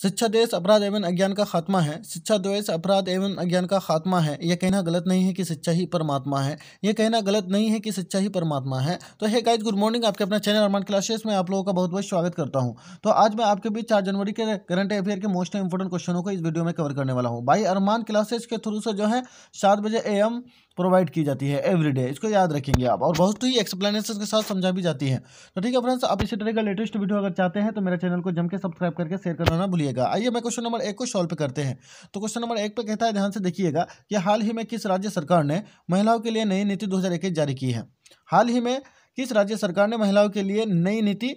शिक्षा द्वेष अपराध एवं अज्ञान का खात्मा है शिक्षा द्वेष अपराध एवं अज्ञान का खात्मा है यह कहना गलत नहीं है कि शिक्षा ही परमात्मा है यह कहना गलत नहीं है कि शिक्षा ही परमात्मा है तो हे गाइज गुड मॉर्निंग आपके अपना चैनल अरमान क्लासेस में आप लोगों का बहुत बहुत स्वागत करता हूं तो आज मैं आपके बीच चार जनवरी के करंट अफेयर के मोस्ट इंपॉर्टेंट क्वेश्चनों को इस वीडियो में कवर करने वाला हूँ बाई अरमान क्लासेस के थ्रू से जो है सात बजे ए प्रोवाइड की जाती है एवरीडे इसको याद रखेंगे आप और बहुत ही एक्सप्लेनेशन के साथ समझा भी जाती है तो ठीक है फ्रेंड्स आप इसी तरह का लेटेस्ट वीडियो अगर चाहते हैं तो मेरे चैनल को जम के सब्सक्राइब करके शेयर करना ना भूलिएगा आइए मैं क्वेश्चन नंबर एक को सॉल्व करते हैं तो क्वेश्चन नंबर एक पर कहता है ध्यान से देखिएगा कि हाल ही में किस राज्य सरकार ने महिलाओं के लिए नई नीति दो जारी की है हाल ही में किस राज्य सरकार ने महिलाओं के लिए नई नीति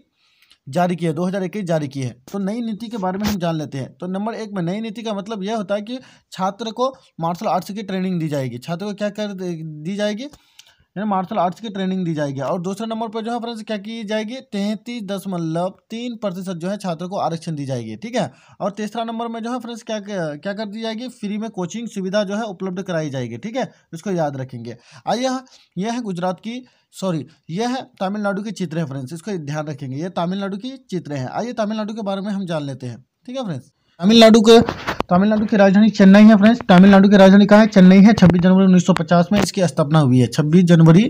जारी की है दो जारी की है तो नई नीति के बारे में हम जान लेते हैं तो नंबर एक में नई नीति का मतलब यह होता है कि छात्र को मार्शल आर्ट्स की ट्रेनिंग दी जाएगी छात्र को क्या कर दी जाएगी यानी मार्शल आर्ट्स की ट्रेनिंग दी जाएगी और दूसरे नंबर पर जो है फ्रेंड्स क्या की जाएगी तैंतीस दशमलव तीन प्रतिशत जो है छात्रों को आरक्षण दी जाएगी ठीक है और तीसरा नंबर में जो है फ्रेंड्स क्या क्या कर दी जाएगी फ्री में कोचिंग सुविधा जो है उपलब्ध कराई जाएगी ठीक है इसको याद रखेंगे आइए यह है गुजरात की सॉरी यह है तमिलनाडु की चित्र है फ्रेंड्स इसको ध्यान रखेंगे ये तमिलनाडु की चित्र है आइए तमिलनाडु के बारे में हम जान लेते हैं ठीक है फ्रेंड्स तमिलनाडु के तमिलनाडु की राजधानी चेन्नई है फ्रेंड्स तमिलनाडु की राजधानी कहाँ है चेन्नई है 26 जनवरी 1950 में इसकी स्थापना हुई है 26 जनवरी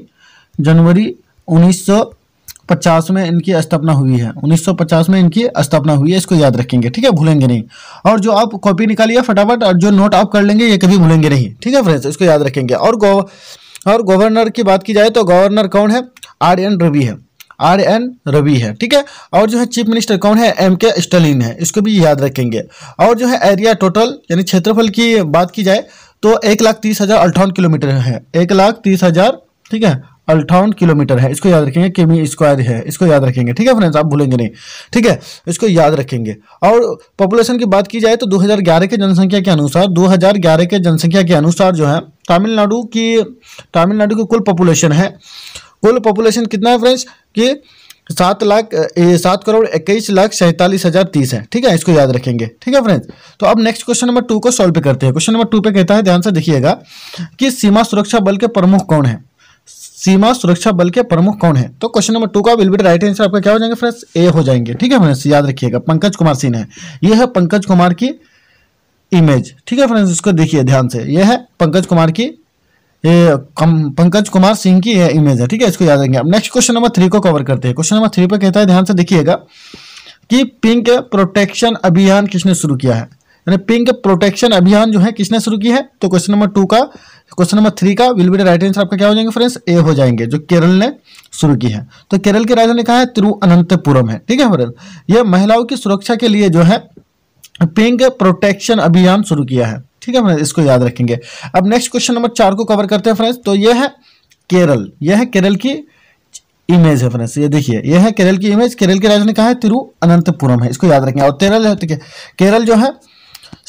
जनवरी 1950 में इनकी स्थापना हुई है 1950 में इनकी स्थापना हुई है इसको याद रखेंगे ठीक है भूलेंगे नहीं और जो आप कॉपी निकालिए फटाफट और जो नोट आप कर लेंगे ये कभी भूलेंगे नहीं ठीक है फ्रेंड्स इसको याद रखेंगे और गौ और गवर्नर की बात की जाए तो गवर्नर कौन है आर एन रवि है आर एन रवि है ठीक है और जो है चीफ मिनिस्टर कौन है एम के स्टालिन है इसको भी याद रखेंगे और जो है एरिया टोटल यानी क्षेत्रफल की बात की जाए तो एक लाख तीस हज़ार अल्ठावन किलोमीटर है एक लाख तीस हज़ार ठीक है अल्ठावन किलोमीटर है इसको याद रखेंगे किमी स्क्वायर है इसको याद रखेंगे ठीक है फ्रेंड्स आप भूलेंगे नहीं ठीक है इसको याद रखेंगे और पॉपुलेशन की बात की जाए तो 2011 के जनसंख्या के अनुसार 2011 के जनसंख्या के अनुसार जो है तमिलनाडु की तमिलनाडु की कुल पॉपुलेशन है कुल पॉपुलेशन कितना है फ्रेंड्स कि सात लाख सात करोड़ इक्कीस लाख सैंतालीस हज़ार तीस है ठीक है इसको याद रखेंगे ठीक है फ्रेंड्स तो अब नेक्स्ट क्वेश्चन नंबर टू को सॉल्व करते हैं क्वेश्चन नंबर टू पे कहता है ध्यान से देखिएगा कि सीमा सुरक्षा बल के प्रमुख कौन है सीमा सुरक्षा बल के प्रमुख कौन है तो क्वेश्चन नंबर टू का विल बी राइट आंसर आपका क्या हो जाएंगे फ्रेंड्स ए हो जाएंगे ठीक है फ्रेंड्स याद रखिएगा पंकज कुमार सिंह है यह है पंकज कुमार की इमेज ठीक है फ्रेंड्स इसको देखिए ध्यान से यह है पंकज कुमार की ये पंकज कुमार सिंह की इमेज है ठीक है इसको याद रखेंगे अब नेक्स्ट क्वेश्चन नंबर थ्री को कवर करते हैं क्वेश्चन नंबर थ्री पर कहता है ध्यान से देखिएगा कि पिंक प्रोटेक्शन अभियान किसने शुरू किया है यानी पिंक प्रोटेक्शन अभियान जो है किसने शुरू किया है तो क्वेश्चन नंबर टू का क्वेश्चन नंबर थ्री का will be the right answer आपका क्या हो जाएंगे फ्रेंड्स ए हो जाएंगे जो केरल ने शुरू की है तो केरल की राजधानी कहा है तिरुअनंतपुरम है ठीक है फ्रेंड्स महिलाओं की सुरक्षा के लिए जो है पिंक प्रोटेक्शन अभियान शुरू किया है ठीक है फ्रेंड्स इसको याद रखेंगे अब नेक्स्ट क्वेश्चन नंबर चार को कवर करते हैं फ्रेंड्स तो यह है केरल यह है केरल की इमेज है फ्रेंड्स ये देखिए यह है केरल की इमेज केरल की राजधानी कहा है तिरुअनंतपुरम है इसको याद रखेंगे और केरल है केरल जो है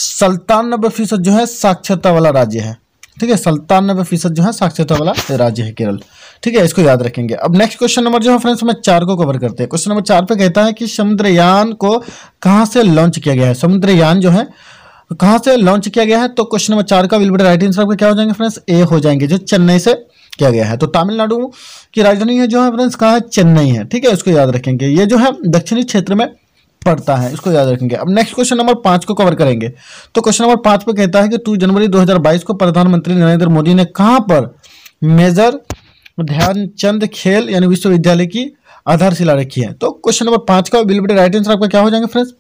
सल्तानबे फीसद जो है साक्षरता वाला राज्य है ठीक है सल्तानबे फीसद जो है साक्षरता वाला राज्य है केरल ठीक है इसको याद रखेंगे अब नेक्स्ट क्वेश्चन नंबर जो है फ्रेंड्स हमें चार को कवर करते हैं क्वेश्चन नंबर चार पे कहता है कि समुद्रयान को कहाँ से लॉन्च किया गया है समुद्रयान जो है कहाँ से लॉन्च किया गया है तो क्वेश्चन नंबर चार का विलबर राइट आंसर आपके क्या हो जाएंगे फ्रेंड्स ए हो जाएंगे जो चेन्नई से किया गया है तो तमिलनाडु की राजधानी है जो है फ्रेंड्स कहाँ है चेन्नई है ठीक है इसको याद रखेंगे ये जो है दक्षिणी क्षेत्र में पड़ता है इसको याद रखेंगे अब नेक्स्ट क्वेश्चन नंबर पाँच को कवर करेंगे तो क्वेश्चन नंबर पाँच पे कहता है कि टू जनवरी दो को प्रधानमंत्री नरेंद्र मोदी ने कहाँ पर मेजर ध्यानचंद खेल यानी विश्वविद्यालय की आधारशिला रखी है तो क्वेश्चन नंबर पाँच का बिल्कुल राइट आंसर आपका क्या हो जाएंगे फ्रेंड्स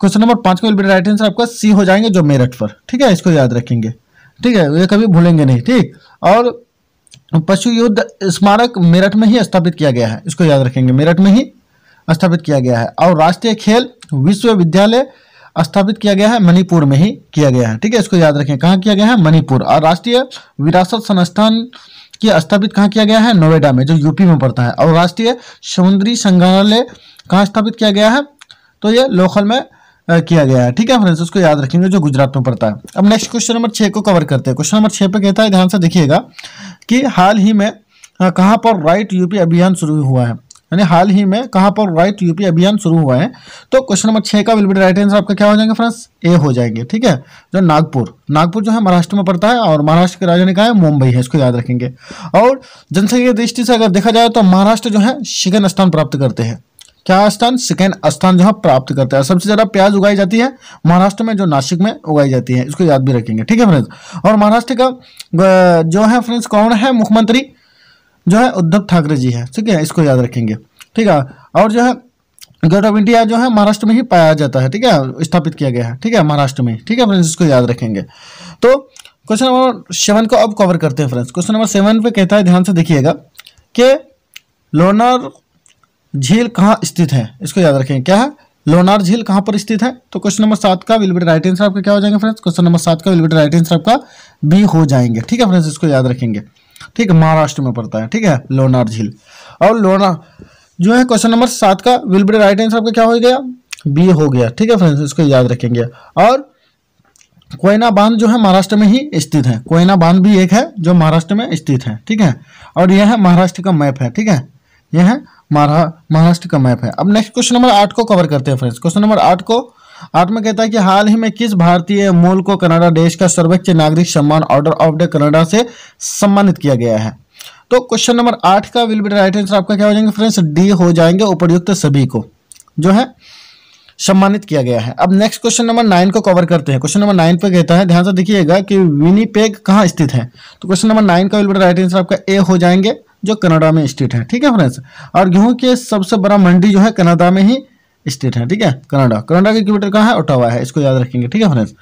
क्वेश्चन नंबर पांच का विल राइट आंसर आपका सी हो जाएंगे जो मेरठ पर ठीक है इसको याद रखेंगे ठीक है ये कभी भूलेंगे नहीं ठीक और पशु युद्ध स्मारक मेरठ में ही स्थापित किया गया है इसको याद रखेंगे मेरठ में ही स्थापित किया गया है और राष्ट्रीय खेल विश्वविद्यालय स्थापित किया गया है मणिपुर में ही किया गया है ठीक है इसको याद रखें कहाँ किया गया है मणिपुर और राष्ट्रीय विरासत संस्थान की स्थापित कहाँ किया गया है नोएडा में जो यूपी में पड़ता है और राष्ट्रीय समुद्री संग्रहालय कहाँ स्थापित किया गया है तो ये लोकल में किया गया है ठीक है फ्रेंड्स उसको याद रखेंगे जो गुजरात में पड़ता है अब नेक्स्ट क्वेश्चन नंबर छः को कवर करते हैं क्वेश्चन नंबर छः पे कहता है ध्यान से देखिएगा कि हाल ही में कहाँ पर राइट यूपी अभियान शुरू हुआ है यानी हाल ही में कहाँ पर राइट यूपी अभियान शुरू हुआ है तो क्वेश्चन नंबर छः का विल बी राइट आंसर आपका क्या हो जाएंगे फ्रेंड्स ए हो जाएंगे ठीक है जो नागपुर नागपुर जो है महाराष्ट्र में पड़ता है और महाराष्ट्र की राजधानी का है मुंबई है इसको याद रखेंगे और जनसंख्या दृष्टि से अगर देखा जाए तो महाराष्ट्र जो है शिगन स्थान प्राप्त करते हैं क्या स्थान सेकेंड स्थान जो है प्राप्त करता है सबसे ज़्यादा प्याज उगाई जाती है महाराष्ट्र में जो नासिक में उगाई जाती है इसको याद भी रखेंगे ठीक है फ्रेंड्स और महाराष्ट्र का जो है फ्रेंड्स कौन है मुख्यमंत्री जो है उद्धव ठाकरे जी है ठीक है इसको याद रखेंगे ठीक है और जो है गेट ऑफ इंडिया जो है महाराष्ट्र में ही पाया जाता है ठीक है स्थापित किया गया है ठीक है महाराष्ट्र में ठीक है फ्रेंड्स इसको याद रखेंगे तो क्वेश्चन नंबर सेवन को अब कवर करते हैं फ्रेंड्स क्वेश्चन नंबर सेवन पे कहता है ध्यान से देखिएगा कि लोनर झील कहाँ स्थित है इसको याद रखें क्या है लोनार झील कहाँ पर स्थित है तो क्वेश्चन नंबर सात का विल बी राइट आंसर आपका क्या हो जाएंगे फ्रेंड्स क्वेश्चन नंबर सात का विल बी राइट आंसर आपका बी हो जाएंगे ठीक है फ्रेंड्स इसको याद रखेंगे ठीक है महाराष्ट्र में पड़ता है ठीक है लोनार झील और लोना जो है क्वेश्चन नंबर सात का विल बी राइट आंसर आपका क्या हो गया बी हो गया ठीक है फ्रेंड्स इसको याद रखेंगे और कोयना बांध जो है महाराष्ट्र में ही स्थित है कोयना बांध भी एक है जो महाराष्ट्र में स्थित है ठीक है और यह है महाराष्ट्र का मैप है ठीक है यह है महाराष्ट्र का मैप है अब नेक्स्ट क्वेश्चन नंबर आठ को कवर करते हैं फ्रेंड्स क्वेश्चन नंबर आठ को आठ में कहता है कि हाल ही में किस भारतीय मूल को कनाडा देश का सर्वोच्च नागरिक सम्मान ऑर्डर ऑफ द कनाडा से सम्मानित किया गया है तो क्वेश्चन नंबर आठ का विल बी राइट आंसर आपका क्या हो जाएंगे फ्रेंड्स डी हो जाएंगे उपयुक्त सभी को जो है सम्मानित किया गया है अब नेक्स्ट क्वेश्चन नंबर नाइन को कवर करते हैं क्वेश्चन नंबर नाइन पर कहता है ध्यान से देखिएगा कि विनीपेग कहाँ स्थित है तो क्वेश्चन नंबर नाइन का विल बी राइट आंसर आपका ए हो जाएंगे जो कनाडा में स्टेट है ठीक है फ्रेंड्स और गेहूँ के सबसे बड़ा मंडी जो है कनाडा में ही स्टेट है ठीक है कनाडा कनाडा के कैपिटल कहाँ है ओटावा है इसको याद रखेंगे ठीक है फ्रेंड्स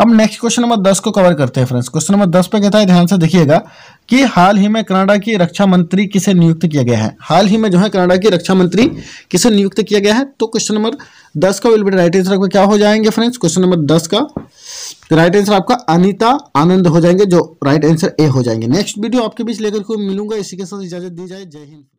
अब नेक्स्ट क्वेश्चन नंबर दस को कवर करते हैं फ्रेंड्स क्वेश्चन नंबर दस पे कहता है ध्यान से देखिएगा कि हाल ही में कनाडा की रक्षा मंत्री किसे नियुक्त किया गया है हाल ही में जो है कनाडा की रक्षा मंत्री किसे नियुक्त किया गया है तो क्वेश्चन नंबर दस का विल बी राइट आंसर आपका क्या हो जाएंगे फ्रेंड्स क्वेश्चन नंबर दस का राइट आंसर आपका अनिता आनंद हो जाएंगे जो राइट आंसर ए हो जाएंगे नेक्स्ट वीडियो आपके बीच लेकर कोई मिलूंगा इसी के साथ इजाजत दी जाए जय हिंद